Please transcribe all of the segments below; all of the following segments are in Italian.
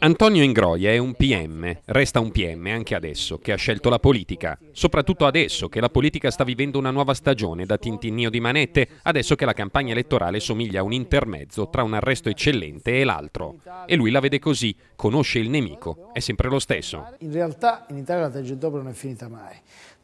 Antonio Ingroia è un PM, resta un PM anche adesso, che ha scelto la politica. Soprattutto adesso che la politica sta vivendo una nuova stagione da tintinnio di manette, adesso che la campagna elettorale somiglia a un intermezzo tra un arresto eccellente e l'altro. E lui la vede così, conosce il nemico, è sempre lo stesso. In realtà in Italia la Tangentopoli non è finita mai.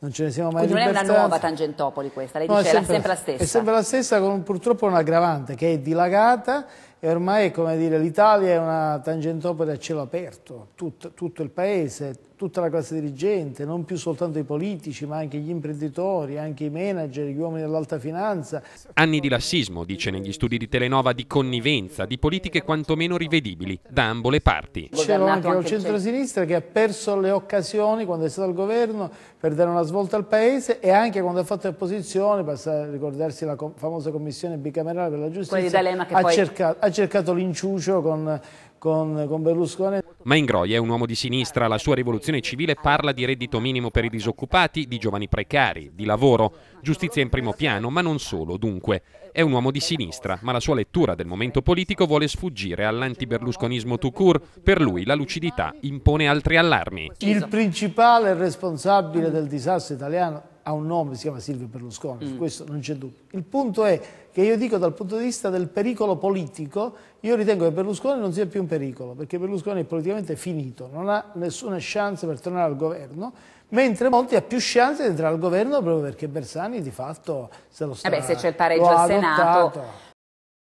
Non ce ne siamo mai Quindi non è una nuova Tangentopoli questa, lei no, dice è sempre, sempre la stessa. È sempre la stessa con purtroppo un aggravante che è dilagata e ormai l'Italia è una tangentopoli a cielo aperto, tutto, tutto, il paese, tutta la classe dirigente, non più soltanto i politici ma anche gli imprenditori, anche i manager, gli uomini dell'alta finanza. Anni di lassismo, dice negli studi di Telenova, di connivenza, di politiche quantomeno rivedibili da ambo le parti. C'era anche un centrosinistra che ha perso le occasioni quando è stato al governo per dare una svolta al paese e anche quando ha fatto opposizione, basta ricordarsi la famosa commissione bicamerale per la giustizia, ha cercato ha cercato l'inciucio con, con, con Berlusconi. Ma Ingroia è un uomo di sinistra, la sua rivoluzione civile parla di reddito minimo per i disoccupati, di giovani precari, di lavoro, giustizia in primo piano, ma non solo, dunque. È un uomo di sinistra, ma la sua lettura del momento politico vuole sfuggire all'antiberlusconismo tout court. Per lui la lucidità impone altri allarmi. Il principale responsabile del disastro italiano ha un nome, si chiama Silvio Berlusconi, mm. su questo non c'è dubbio. Il punto è che io dico dal punto di vista del pericolo politico, io ritengo che Berlusconi non sia più un pericolo, perché Berlusconi è politicamente finito, non ha nessuna chance per tornare al governo, mentre Monti ha più chance di entrare al governo proprio perché Bersani di fatto se lo eh sta... Vabbè, se c'è il pareggio al Senato... Adottato.